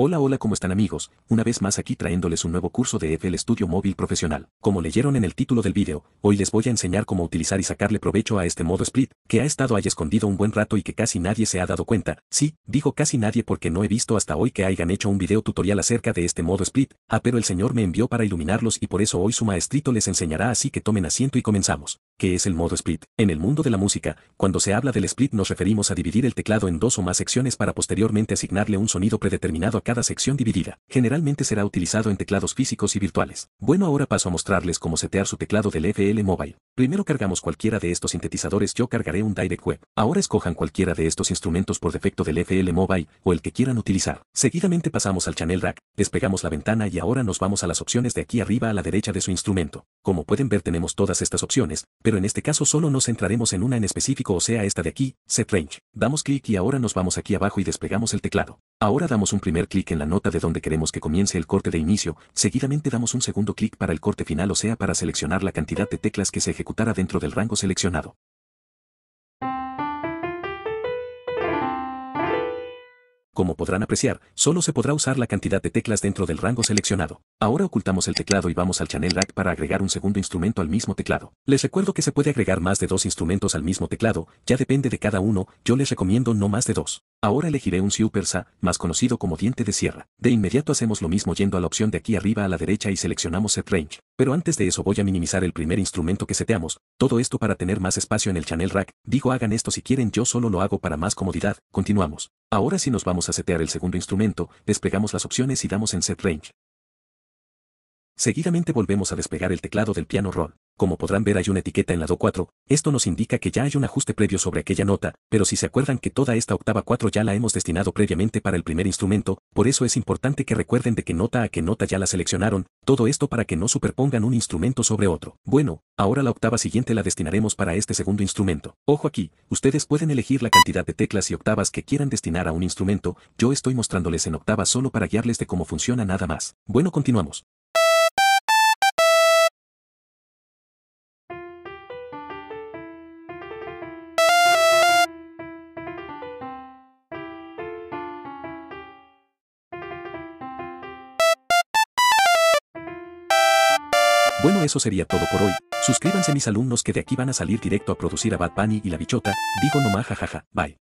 Hola hola ¿cómo están amigos? Una vez más aquí traéndoles un nuevo curso de FL Studio Móvil Profesional. Como leyeron en el título del video, hoy les voy a enseñar cómo utilizar y sacarle provecho a este modo split, que ha estado ahí escondido un buen rato y que casi nadie se ha dado cuenta. Sí, digo casi nadie porque no he visto hasta hoy que hayan hecho un video tutorial acerca de este modo split, ah pero el señor me envió para iluminarlos y por eso hoy su maestrito les enseñará así que tomen asiento y comenzamos que es el modo split. En el mundo de la música, cuando se habla del split nos referimos a dividir el teclado en dos o más secciones para posteriormente asignarle un sonido predeterminado a cada sección dividida. Generalmente será utilizado en teclados físicos y virtuales. Bueno ahora paso a mostrarles cómo setear su teclado del FL Mobile. Primero cargamos cualquiera de estos sintetizadores yo cargaré un Direct Web. Ahora escojan cualquiera de estos instrumentos por defecto del FL Mobile o el que quieran utilizar. Seguidamente pasamos al Channel Rack, despegamos la ventana y ahora nos vamos a las opciones de aquí arriba a la derecha de su instrumento. Como pueden ver tenemos todas estas opciones, pero en este caso solo nos centraremos en una en específico o sea esta de aquí, Set Range. Damos clic y ahora nos vamos aquí abajo y desplegamos el teclado. Ahora damos un primer clic en la nota de donde queremos que comience el corte de inicio, seguidamente damos un segundo clic para el corte final o sea para seleccionar la cantidad de teclas que se ejecutará dentro del rango seleccionado. como podrán apreciar, solo se podrá usar la cantidad de teclas dentro del rango seleccionado. Ahora ocultamos el teclado y vamos al Channel Rack para agregar un segundo instrumento al mismo teclado. Les recuerdo que se puede agregar más de dos instrumentos al mismo teclado, ya depende de cada uno, yo les recomiendo no más de dos. Ahora elegiré un Super SA, más conocido como diente de sierra. De inmediato hacemos lo mismo yendo a la opción de aquí arriba a la derecha y seleccionamos Set Range. Pero antes de eso voy a minimizar el primer instrumento que seteamos, todo esto para tener más espacio en el Channel Rack, digo hagan esto si quieren yo solo lo hago para más comodidad, continuamos. Ahora si nos vamos a setear el segundo instrumento, desplegamos las opciones y damos en Set Range. Seguidamente volvemos a despegar el teclado del piano roll. Como podrán ver hay una etiqueta en la Do 4, esto nos indica que ya hay un ajuste previo sobre aquella nota, pero si se acuerdan que toda esta octava 4 ya la hemos destinado previamente para el primer instrumento, por eso es importante que recuerden de qué nota a qué nota ya la seleccionaron, todo esto para que no superpongan un instrumento sobre otro. Bueno, ahora la octava siguiente la destinaremos para este segundo instrumento. Ojo aquí, ustedes pueden elegir la cantidad de teclas y octavas que quieran destinar a un instrumento, yo estoy mostrándoles en octavas solo para guiarles de cómo funciona nada más. Bueno continuamos. Bueno eso sería todo por hoy, suscríbanse mis alumnos que de aquí van a salir directo a producir a Bad Bunny y la bichota, digo nomás jajaja, bye.